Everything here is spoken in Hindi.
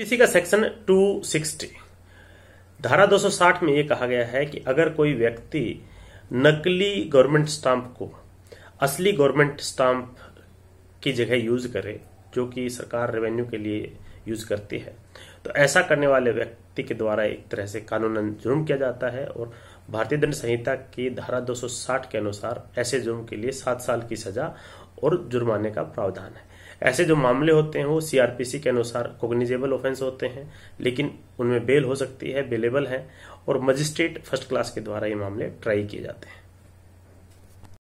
इसी का सेक्शन 260 धारा 260 में यह कहा गया है कि अगर कोई व्यक्ति नकली गवर्नमेंट स्टाम्प को असली गवर्नमेंट स्टाम्प की जगह यूज करे जो कि सरकार रेवेन्यू के लिए यूज करती है तो ऐसा करने वाले व्यक्ति के द्वारा एक तरह से कानूनन जुर्म किया जाता है और भारतीय दंड संहिता की धारा 260 के अनुसार ऐसे जुर्म के लिए सात साल की सजा और जुर्माने का प्रावधान है ऐसे जो मामले होते हैं वो सीआरपीसी के अनुसार कोग्निजेबल ऑफेंस होते हैं लेकिन उनमें बेल हो सकती है बेलेबल है और मजिस्ट्रेट फर्स्ट क्लास के द्वारा ये मामले ट्राई किए जाते हैं